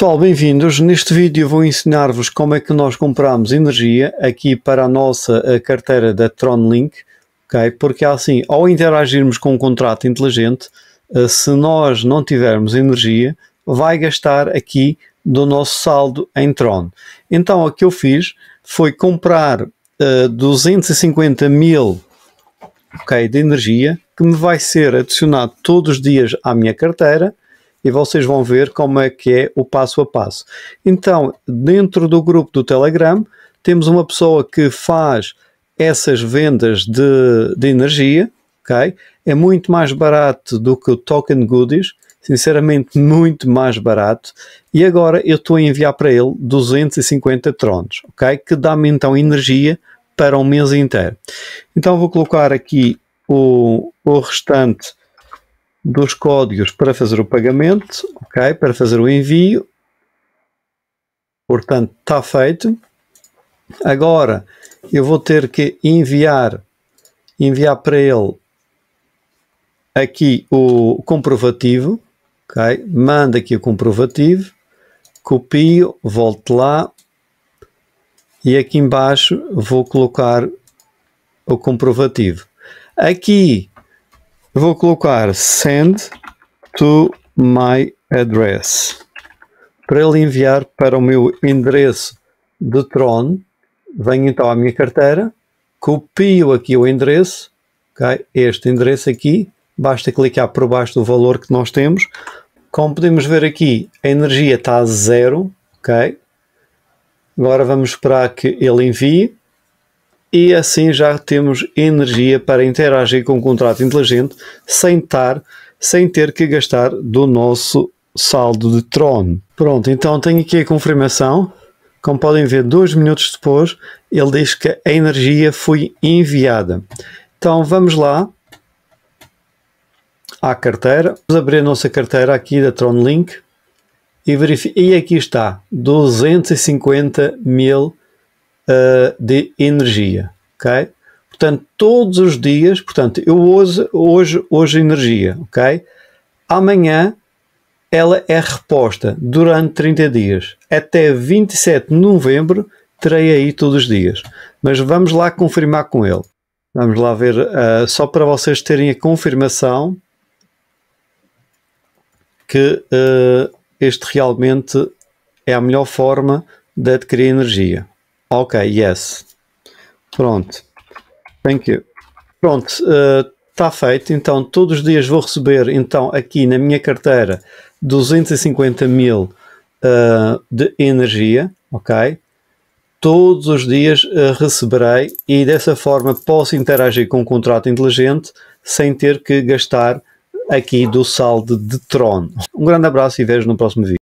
Pessoal, bem-vindos. Neste vídeo vou ensinar-vos como é que nós compramos energia aqui para a nossa eh, carteira da TronLink, ok? porque assim, ao interagirmos com um contrato inteligente, eh, se nós não tivermos energia, vai gastar aqui do nosso saldo em Tron. Então, o que eu fiz foi comprar uh, eh, 250 mil okay, de energia, que me vai ser adicionado todos os dias à minha carteira, e vocês vão ver como é que é o passo a passo. Então, dentro do grupo do Telegram, temos uma pessoa que faz essas vendas de, de energia, ok? É muito mais barato do que o Token Goodies, sinceramente muito mais barato e agora eu estou a enviar para ele 250 trons, ok? Que dá-me então energia para um mês inteiro. Então vou colocar aqui o, o restante dos códigos para fazer o pagamento, ok? Para fazer o envio. Portanto, está feito. Agora, eu vou ter que enviar, enviar para ele aqui o comprovativo, ok? Manda aqui o comprovativo, copio, volto lá e aqui embaixo vou colocar o comprovativo. Aqui eu vou colocar send to my address para ele enviar para o meu endereço de Tron. Venho então à minha carteira, copio aqui o endereço, okay? este endereço aqui, basta clicar por baixo do valor que nós temos. Como podemos ver aqui, a energia está a zero, ok? Agora vamos esperar que ele envie e assim já temos energia para interagir com o contrato inteligente sem estar, sem ter que gastar do nosso saldo de Tron. Pronto, então tenho aqui a confirmação. Como podem ver, dois minutos depois, ele diz que a energia foi enviada. Então vamos lá à carteira. Vamos abrir a nossa carteira aqui da Tron Link e, verific... e aqui está 250 mil eh, de energia, ok? Portanto, todos os dias, portanto, eu hoje, hoje, hoje energia, ok? Amanhã ela é reposta durante 30 dias. Até 27 de novembro terei aí todos os dias. Mas vamos lá confirmar com ele. Vamos lá ver, uh, só para vocês terem a confirmação que uh, este realmente é a melhor forma de adquirir energia. Ok, yes. Pronto. Thank you. Pronto, está eh, uh, feito. Então, todos os dias vou receber, então, aqui na minha carteira, 250 mil uh, de energia, ok? Todos os dias uh, receberei e dessa forma posso interagir com o um contrato inteligente sem ter que gastar aqui do saldo de Tron. Um grande abraço e vejo no próximo vídeo.